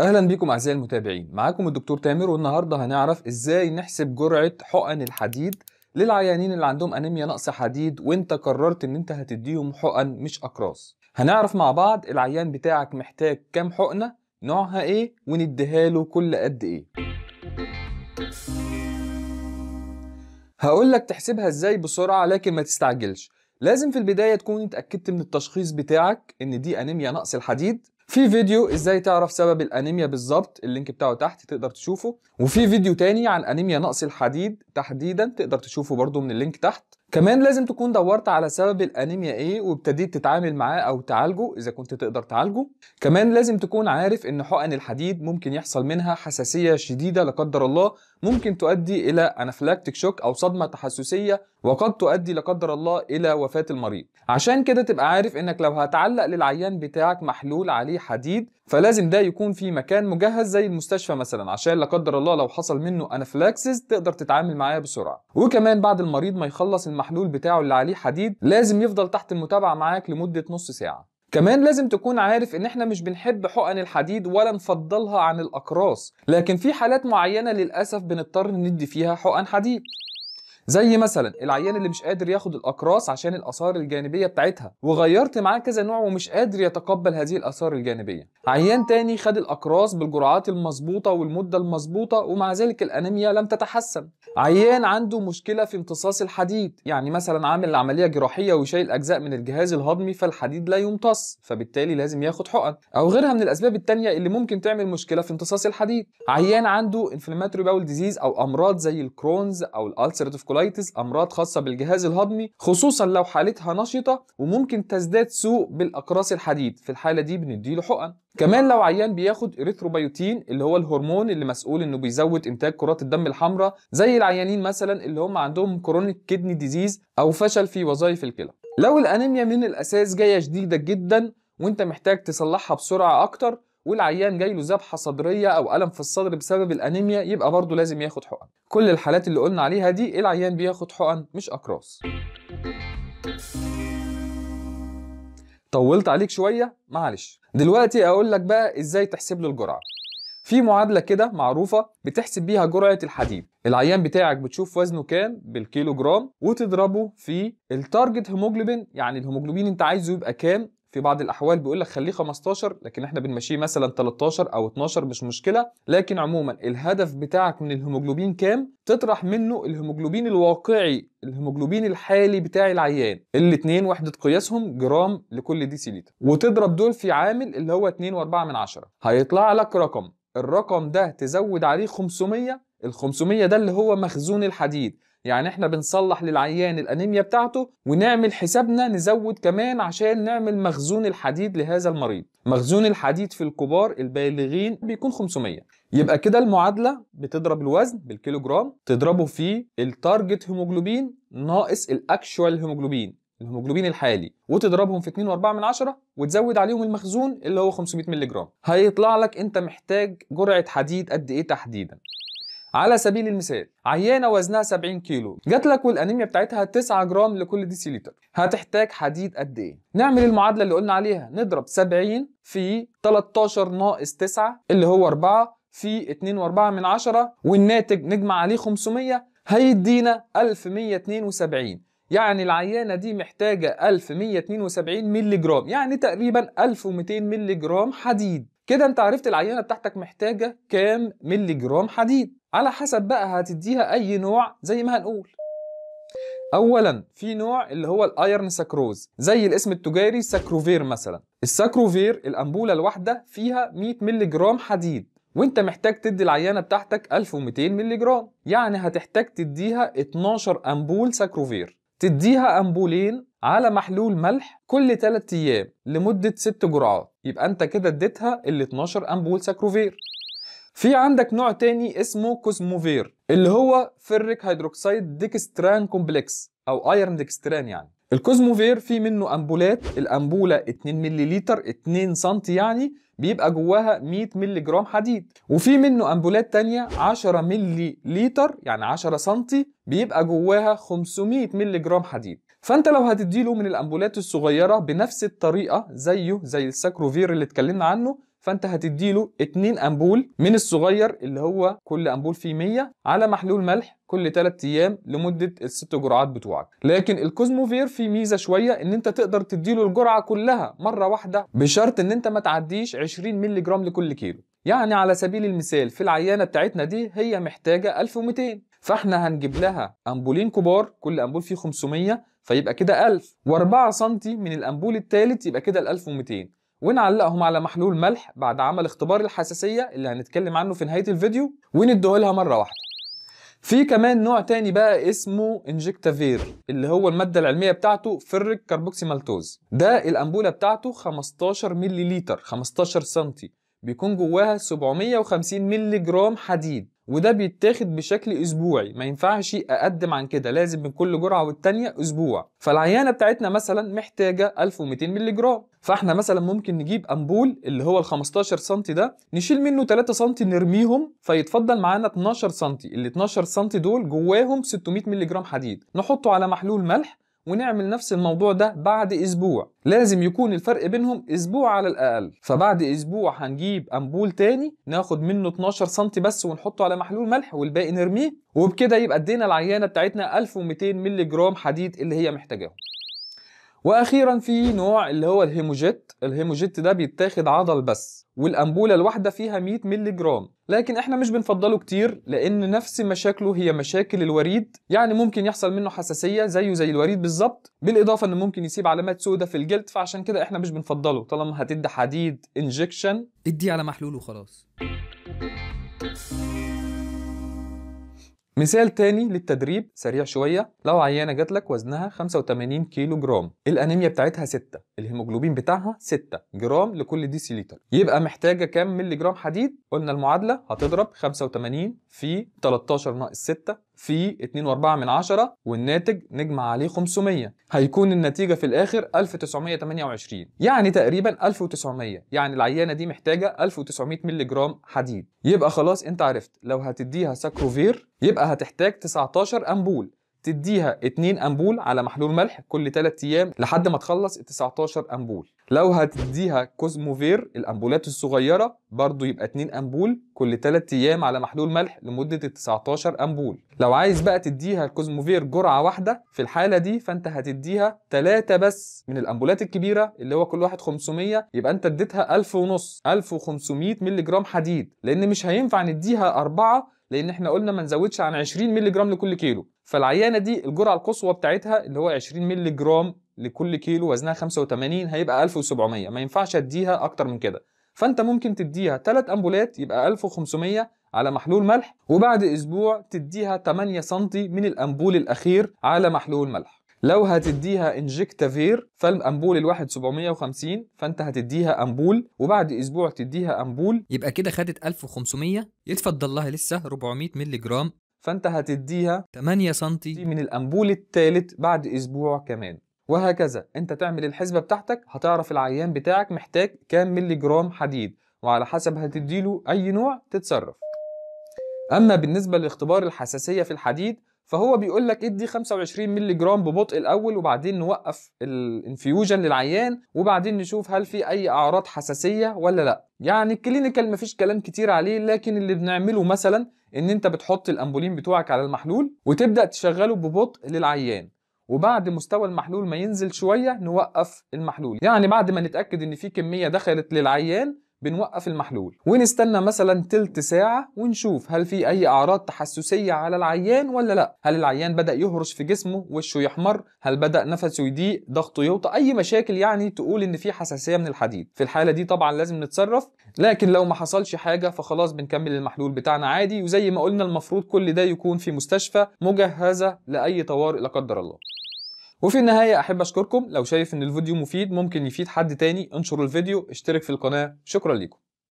اهلا بيكم اعزائي المتابعين معاكم الدكتور تامر والنهارده هنعرف ازاي نحسب جرعه حقن الحديد للعيانين اللي عندهم انيميا نقص حديد وانت قررت ان انت هتديهم حقن مش اقراص هنعرف مع بعض العيان بتاعك محتاج كام حقنه نوعها ايه ونديها له كل قد ايه هقول لك تحسبها ازاي بسرعه لكن ما تستعجلش لازم في البدايه تكون اتاكدت من التشخيص بتاعك ان دي انيميا نقص الحديد في فيديو ازاي تعرف سبب الانيميا بالظبط اللينك بتاعه تحت تقدر تشوفه وفي فيديو تاني عن انيميا نقص الحديد تحديدا تقدر تشوفه برضه من اللينك تحت كمان لازم تكون دورت على سبب الانيميا ايه وابتديت تتعامل معاه او تعالجه اذا كنت تقدر تعالجه كمان لازم تكون عارف ان حقن الحديد ممكن يحصل منها حساسيه شديده لا قدر الله ممكن تؤدي إلى أنافلاكتيك شوك أو صدمة تحسسية وقد تؤدي لا قدر الله إلى وفاة المريض عشان كده تبقى عارف إنك لو هتعلق للعيان بتاعك محلول عليه حديد فلازم ده يكون في مكان مجهز زي المستشفى مثلا عشان لا قدر الله لو حصل منه انافلاكسيس تقدر تتعامل معاه بسرعه وكمان بعد المريض ما يخلص المحلول بتاعه اللي عليه حديد لازم يفضل تحت المتابعه معاك لمده نص ساعه كمان لازم تكون عارف ان احنا مش بنحب حقن الحديد ولا نفضلها عن الاقراص لكن في حالات معينه للاسف بنضطر ندي فيها حقن حديد زي مثلا العيان اللي مش قادر ياخد الاقراص عشان الاثار الجانبيه بتاعتها وغيرت معاه كذا نوع ومش قادر يتقبل هذه الاثار الجانبيه عيان تاني خد الاقراص بالجرعات المظبوطه والمده المظبوطه ومع ذلك الانيميا لم تتحسن عيان عنده مشكله في امتصاص الحديد يعني مثلا عامل عمليه جراحيه وشايل اجزاء من الجهاز الهضمي فالحديد لا يمتص فبالتالي لازم ياخد حقن او غيرها من الاسباب التانيه اللي ممكن تعمل مشكله في امتصاص الحديد عيان عنده انفلاماتوري باول ديزيز او امراض زي الكرونز او الالسرتيف البرونكولايتس أمراض خاصة بالجهاز الهضمي خصوصا لو حالتها نشطة وممكن تزداد سوء بالأقراص الحديد في الحالة دي بنديله حقن كمان لو عيان بياخد اريثروبيوتين اللي هو الهرمون اللي مسؤول انه بيزود انتاج كرات الدم الحمراء زي العيانين مثلا اللي هم عندهم كرونيك كدني ديزيز او فشل في وظائف الكلى لو الانيميا من الاساس جايه شديده جدا وانت محتاج تصلحها بسرعه اكتر والعيان جاي له ذبحه صدريه او الم في الصدر بسبب الانيميا يبقى برضه لازم ياخد حقن كل الحالات اللي قلنا عليها دي العيان بياخد حقن مش اقراص طولت عليك شويه معلش دلوقتي اقول لك بقى ازاي تحسب له الجرعه في معادله كده معروفه بتحسب بيها جرعه الحديد العيان بتاعك بتشوف وزنه كام بالكيلو جرام وتضربه في التارجت هيموجلوبين يعني الهيموجلوبين انت عايزه يبقى كام في بعض الاحوال بيقول لك خليه 15 لكن احنا بنمشيه مثلا 13 او 12 مش مشكله لكن عموما الهدف بتاعك من الهيموجلوبين كام تطرح منه الهيموجلوبين الواقعي الهيموجلوبين الحالي بتاع العيان الاثنين وحده قياسهم جرام لكل ديسيليتر وتضرب دول في عامل اللي هو 2 و4 من 10 هيطلع لك رقم الرقم ده تزود عليه 500 ال 500 ده اللي هو مخزون الحديد يعني احنا بنصلح للعيان الانيميا بتاعته ونعمل حسابنا نزود كمان عشان نعمل مخزون الحديد لهذا المريض مخزون الحديد في الكبار البالغين بيكون 500 يبقى كده المعادله بتضرب الوزن جرام تضربه في التارجت هيموجلوبين ناقص الاكشوال هيموجلوبين الهيموجلوبين الحالي وتضربهم في 2.4 من عشرة وتزود عليهم المخزون اللي هو 500 مللي جرام هيطلع لك انت محتاج جرعه حديد قد ايه تحديدا على سبيل المثال عيانه وزنها 70 كيلو جات لك والانيميا بتاعتها 9 جرام لكل ديسيلتر هتحتاج حديد قد ايه نعمل المعادله اللي قلنا عليها نضرب 70 في 13 ناقص 9 اللي هو 4 في 2 و4 من 10 والناتج نجمع عليه 500 هيدينا 1172 يعني العيانة دي محتاجة 1172 مللي جرام يعني تقريبا 1200 مللي جرام حديد كده انت عرفت العينه بتاعتك محتاجه كام ملي جرام حديد على حسب بقى هتديها اي نوع زي ما هنقول اولا في نوع اللي هو الايرن ساكروز زي الاسم التجاري ساكروفير مثلا الساكروفير الانبوله الواحده فيها 100 ملي جرام حديد وانت محتاج تدي العينه بتاعتك 1200 ملي جرام يعني هتحتاج تديها 12 انبول ساكروفير تديها انبولين على محلول ملح كل 3 ايام لمده 6 جرعات يبقى انت كده اديتها ال 12 امبول ساكروفير في عندك نوع تاني اسمه كوزموفير اللي هو فيريك هيدروكسيد ديكستران كومبلكس او ايرن ديكستران يعني الكوزموفير في منه امبولات الامبوله 2 مللي 2 سم يعني بيبقى جواها 100 مللي جرام حديد وفي منه امبولات تانية 10 مللي يعني 10 سم بيبقى جواها 500 مللي جرام حديد فانت لو هتديله من الامبولات الصغيره بنفس الطريقه زيه زي الساكروفير اللي اتكلمنا عنه فانت هتديله اتنين امبول من الصغير اللي هو كل امبول فيه 100 على محلول ملح كل 3 ايام لمده الست جرعات بتوعك لكن الكوزموفير فيه ميزه شويه ان انت تقدر تديله الجرعه كلها مره واحده بشرط ان انت ما تعديش 20 مللي جرام لكل كيلو يعني على سبيل المثال في العيانه بتاعتنا دي هي محتاجه 1200 فاحنا هنجيب لها امبولين كبار كل امبول فيه 500 فيبقى كده 1000 و4 سم من الأنبول الثالث يبقى كده ال 1200 ونعلقهم على محلول ملح بعد عمل اختبار الحساسية اللي هنتكلم عنه في نهاية الفيديو وندهولها مرة واحدة في كمان نوع تاني بقى اسمه انجكتافير اللي هو المادة العلمية بتاعته فرك كربوكسيمالتوز مالتوز ده الأنبولة بتاعته 15 ملي لتر 15 سم بيكون جواها 750 مللي جرام حديد وده بيتاخد بشكل اسبوعي ما ينفعش اقدم عن كده لازم من كل جرعه والتانيه اسبوع فالعيانه بتاعتنا مثلا محتاجه 1200 مللي جرام فاحنا مثلا ممكن نجيب امبول اللي هو ال 15 سم ده نشيل منه 3 سم نرميهم فيتفضل معانا 12 سم ال 12 سم دول جواهم 600 مللي جرام حديد نحطه على محلول ملح ونعمل نفس الموضوع ده بعد اسبوع لازم يكون الفرق بينهم اسبوع على الاقل فبعد اسبوع هنجيب امبول تاني ناخد منه 12 سم بس ونحطه على محلول ملح والباقي نرميه وبكده يبقى ادينا العيانه بتاعتنا 1200 مللي جرام حديد اللي هي محتاجاهم واخيرا في نوع اللي هو الهيموجيت الهيموجيت ده بيتاخد عضل بس والأنبولة الواحدة فيها 100 مللي جرام لكن احنا مش بنفضله كتير لان نفس مشاكله هي مشاكل الوريد يعني ممكن يحصل منه حساسية زيه زي الوريد بالظبط بالاضافة انه ممكن يسيب علامات سوداء في الجلد فعشان كده احنا مش بنفضله طالما هتدي حديد انجكشن ادي على محلول وخلاص مثال تاني للتدريب سريع شوية لو عيانة جات لك وزنها 85 كيلو جرام الأنيميا بتاعتها 6 الهيموجلوبين بتاعها 6 جرام لكل ديسيليتر يبقى محتاجة كام ملي جرام حديد قلنا المعادلة هتضرب 85 في 13 ناقص 6 في 2.4 من عشرة والناتج نجمع عليه 500 هيكون النتيجة في الآخر 1928 يعني تقريبا 1900 يعني العيانة دي محتاجة 1900 مللي جرام حديد يبقى خلاص انت عرفت لو هتديها ساكروفير يبقى هتحتاج 19 أمبول تديها 2 امبول على محلول ملح كل 3 ايام لحد ما تخلص ال 19 امبول لو هتديها كوزموفير الامبولات الصغيره برضو يبقى 2 امبول كل 3 ايام على محلول ملح لمده ال 19 امبول لو عايز بقى تديها الكوزموفير جرعه واحده في الحاله دي فانت هتديها 3 بس من الامبولات الكبيره اللي هو كل واحد 500 يبقى انت اديتها 1000 ونص 1500 مللي جرام حديد لان مش هينفع نديها 4 لان احنا قلنا ما نزودش عن 20 مللي جرام لكل كيلو فالعيانه دي الجرعه القصوى بتاعتها اللي هو 20 مللي جرام لكل كيلو وزنها 85 هيبقى 1700 ما ينفعش اديها اكتر من كده فانت ممكن تديها 3 امبولات يبقى 1500 على محلول ملح وبعد اسبوع تديها 8 سم من الامبول الاخير على محلول ملح لو هتديها انجكتافير فالامبول الواحد 750 فانت هتديها امبول وبعد اسبوع تديها امبول يبقى كده خدت 1500 يتفضل لها لسه 400 مللي جرام فانت هتديها 8 سم من الأنبول الثالث بعد اسبوع كمان وهكذا انت تعمل الحسبه بتاعتك هتعرف العيان بتاعك محتاج كام ملي جرام حديد وعلى حسب هتديله اي نوع تتصرف اما بالنسبه لاختبار الحساسيه في الحديد فهو بيقول لك ادي 25 مللي جرام ببطء الاول وبعدين نوقف الانفيوجن للعيان وبعدين نشوف هل في اي اعراض حساسيه ولا لا يعني الكلينيكال مفيش كلام كتير عليه لكن اللي بنعمله مثلا ان انت بتحط الامبولين بتوعك على المحلول وتبدا تشغله ببطء للعيان وبعد مستوى المحلول ما ينزل شويه نوقف المحلول يعني بعد ما نتاكد ان في كميه دخلت للعيان بنوقف المحلول ونستنى مثلا تلت ساعة ونشوف هل في أي أعراض تحسسية على العيان ولا لا هل العيان بدأ يهرش في جسمه وشه يحمر هل بدأ نفسه يضيق ضغطه يوطى أي مشاكل يعني تقول إن في حساسية من الحديد في الحالة دي طبعا لازم نتصرف لكن لو ما حصلش حاجة فخلاص بنكمل المحلول بتاعنا عادي وزي ما قلنا المفروض كل ده يكون في مستشفى مجهزة لأي طوارئ لا قدر الله وفي النهاية أحب أشكركم لو شايف إن الفيديو مفيد ممكن يفيد حد تاني انشر الفيديو اشترك في القناة شكرا ليكم